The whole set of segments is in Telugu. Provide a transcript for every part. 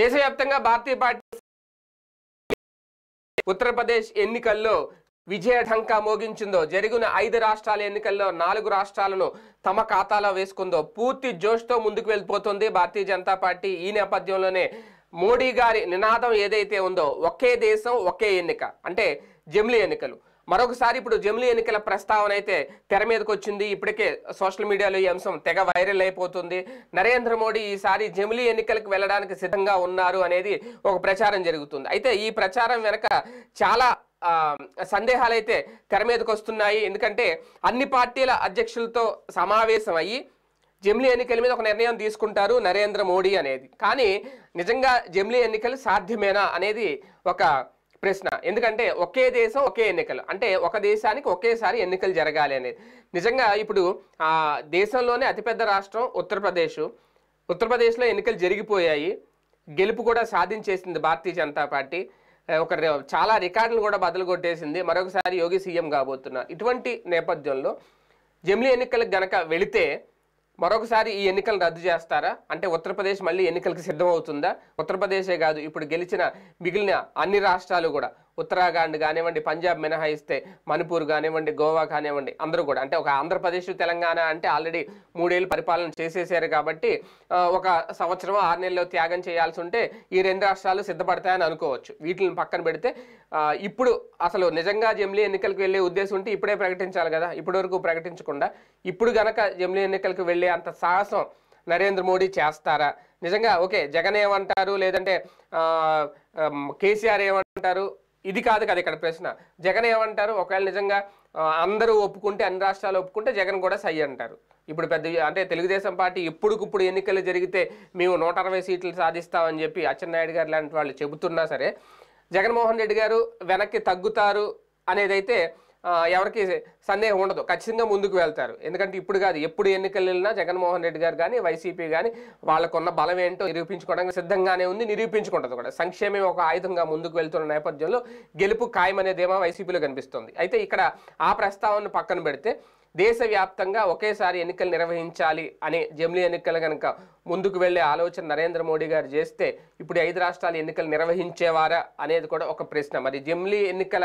దేశవ్యాప్తంగా భారతీయ పార్టీ ఉత్తరప్రదేశ్ ఎన్నికల్లో విజయ ఢంకా మోగించిందో జరిగిన ఐదు రాష్ట్రాల ఎన్నికల్లో నాలుగు రాష్ట్రాలను తమ ఖాతాలో వేసుకుందో పూర్తి జోష్తో ముందుకు వెళ్ళిపోతుంది భారతీయ జనతా పార్టీ ఈ నేపథ్యంలోనే మోడీ గారి నినాదం ఏదైతే ఉందో ఒకే దేశం ఒకే ఎన్నిక అంటే జమిలీ ఎన్నికలు మరొకసారి ఇప్పుడు జమిలీ ఎన్నికల ప్రస్తావన అయితే తెర మీదకి వచ్చింది ఇప్పటికే సోషల్ మీడియాలో ఈ అంశం తెగ వైరల్ అయిపోతుంది నరేంద్ర మోడీ ఈసారి జమిలీ ఎన్నికలకు వెళ్ళడానికి సిద్ధంగా ఉన్నారు అనేది ఒక ప్రచారం జరుగుతుంది అయితే ఈ ప్రచారం వెనక చాలా సందేహాలైతే తెర మీదకి వస్తున్నాయి ఎందుకంటే అన్ని పార్టీల అధ్యక్షులతో సమావేశం అయ్యి జమిలీ ఎన్నికల మీద ఒక నిర్ణయం తీసుకుంటారు నరేంద్ర మోడీ అనేది కానీ నిజంగా జమిలీ ఎన్నికలు సాధ్యమేనా అనేది ఒక ప్రశ్న ఎందుకంటే ఒకే దేశం ఒకే ఎన్నికలు అంటే ఒక దేశానికి ఒకేసారి ఎన్నికలు జరగాలి అనేది నిజంగా ఇప్పుడు ఆ దేశంలోనే అతిపెద్ద రాష్ట్రం ఉత్తరప్రదేశ్ ఉత్తరప్రదేశ్లో ఎన్నికలు జరిగిపోయాయి గెలుపు కూడా సాధించేసింది భారతీయ జనతా పార్టీ ఒక చాలా రికార్డులు కూడా బదులు కొట్టేసింది మరొకసారి యోగి సీఎం కాబోతున్నారు ఇటువంటి నేపథ్యంలో జమిలీ ఎన్నికలకు గనక వెళితే మరొకసారి ఈ ఎన్నికలను రద్దు చేస్తారా అంటే ఉత్తరప్రదేశ్ మళ్ళీ ఎన్నికలకు సిద్ధమవుతుందా ఉత్తరప్రదేశే కాదు ఇప్పుడు గెలిచిన మిగిలిన అన్ని రాష్ట్రాలు కూడా ఉత్తరాఖండ్ కానివ్వండి పంజాబ్ మినహాయిస్తే మణిపూర్ కానివ్వండి గోవా కానివ్వండి అందరూ కూడా అంటే ఒక ఆంధ్రప్రదేశ్ తెలంగాణ అంటే ఆల్రెడీ మూడేళ్ళు పరిపాలన చేసేసారు కాబట్టి ఒక సంవత్సరం ఆరు నెలల్లో త్యాగం చేయాల్సి ఉంటే ఈ రెండు రాష్ట్రాలు సిద్ధపడతాయని అనుకోవచ్చు వీటిని పక్కన పెడితే ఇప్పుడు అసలు నిజంగా జమ్లీ ఎన్నికలకు వెళ్ళే ఉద్దేశం ఉంటే ఇప్పుడే ప్రకటించాలి కదా ఇప్పటివరకు ప్రకటించకుండా ఇప్పుడు గనక జమ్లీ ఎన్నికలకు వెళ్ళే అంత సాహసం నరేంద్ర మోడీ చేస్తారా నిజంగా ఓకే జగన్ ఏమంటారు లేదంటే కేసీఆర్ ఏమంటారు ఇది కాదు కదా ఇక్కడ ప్రశ్న జగన్ ఏమంటారు ఒకవేళ నిజంగా అందరూ ఒప్పుకుంటే అన్ని రాష్ట్రాలు ఒప్పుకుంటే జగన్ కూడా సై అంటారు ఇప్పుడు పెద్ద అంటే తెలుగుదేశం పార్టీ ఇప్పుడుకిప్పుడు ఎన్నికలు జరిగితే మేము నూట అరవై సీట్లు సాధిస్తామని చెప్పి అచ్చెన్నాయుడు గారు లాంటి వాళ్ళు చెబుతున్నా సరే జగన్మోహన్ రెడ్డి గారు వెనక్కి తగ్గుతారు అనేదైతే ఎవరికి సందేహం ఉండదు ఖచ్చితంగా ముందుకు వెళ్తారు ఎందుకంటే ఇప్పుడు కాదు ఎప్పుడు ఎన్నికలు వెళ్ళినా జగన్మోహన్ రెడ్డి గారు కానీ వైసీపీ కానీ వాళ్ళకున్న బలం ఏంటో నిరూపించుకోవడానికి సిద్ధంగానే ఉంది నిరూపించుకుంటుంది కూడా సంక్షేమే ఒక ఆయుధంగా ముందుకు వెళ్తున్న నేపథ్యంలో గెలుపు ఖాయమనేదేమో వైసీపీలో కనిపిస్తుంది అయితే ఇక్కడ ఆ ప్రస్తావన పక్కన పెడితే దేశవ్యాప్తంగా ఒకేసారి ఎన్నికలు నిర్వహించాలి అనే జమిలీ ఎన్నికలు కనుక ముందుకు వెళ్లే ఆలోచన నరేంద్ర మోడీ గారు చేస్తే ఇప్పుడు ఐదు రాష్ట్రాలు ఎన్నికలు నిర్వహించేవారా అనేది కూడా ఒక ప్రశ్న మరి జమిలీ ఎన్నికల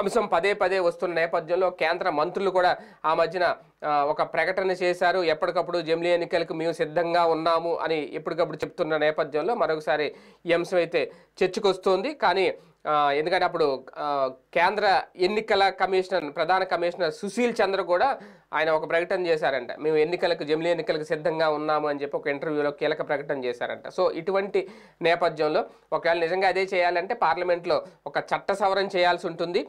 అంశం పదే పదే వస్తున్న నేపథ్యంలో కేంద్ర మంత్రులు కూడా ఆ మధ్యన ఒక ప్రకటన చేశారు ఎప్పటికప్పుడు జమిలీ ఎన్నికలకు మేము సిద్ధంగా ఉన్నాము అని ఎప్పటికప్పుడు చెప్తున్న నేపథ్యంలో మరొకసారి ఈ అంశం అయితే చర్చకొస్తోంది కానీ ఎందుకంటే అప్పుడు కేంద్ర ఎన్నికల కమిషనర్ ప్రధాన కమిషనర్ సుశీల్ చంద్ర కూడా ఆయన ఒక ప్రకటన చేశారంట మేము ఎన్నికలకు జమిలీ ఎన్నికలకు సిద్ధంగా ఉన్నాము అని చెప్పి ఒక ఇంటర్వ్యూలో కీలక ప్రకటన చేశారంట సో ఇటువంటి నేపథ్యంలో ఒకవేళ నిజంగా అదే చేయాలంటే పార్లమెంట్లో ఒక చట్ట సవరణ చేయాల్సి ఉంటుంది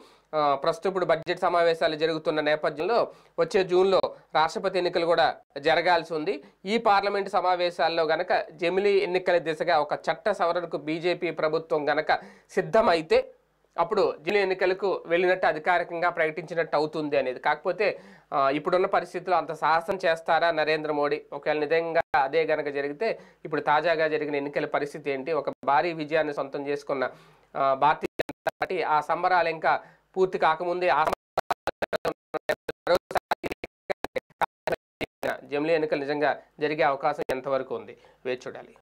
ప్రస్తుతం ఇప్పుడు బడ్జెట్ సమావేశాలు జరుగుతున్న నేపథ్యంలో వచ్చే జూన్లో రాష్ట్రపతి ఎన్నికలు కూడా జరగాల్సి ఉంది ఈ పార్లమెంటు సమావేశాల్లో గనక జమిలీ ఎన్నికల దిశగా ఒక చట్ట సవరణకు బీజేపీ ప్రభుత్వం గనక సిద్ధమైతే అప్పుడు జిల్లా ఎన్నికలకు వెళ్ళినట్టు అధికారికంగా ప్రకటించినట్టు అవుతుంది అనేది కాకపోతే ఇప్పుడున్న పరిస్థితుల్లో అంత సాహసం చేస్తారా నరేంద్ర మోడీ ఒకవేళ నిజంగా అదే గనక జరిగితే ఇప్పుడు తాజాగా జరిగిన ఎన్నికల పరిస్థితి ఏంటి ఒక భారీ విజయాన్ని సొంతం చేసుకున్న భారతీయ జనతా పార్టీ ఆ సంబరాలు ఇంకా పూర్తి కాకముందే ఆ జమిలీ ఎన్నికలు నిజంగా జరిగే అవకాశం ఎంతవరకు ఉంది వేచి చూడాలి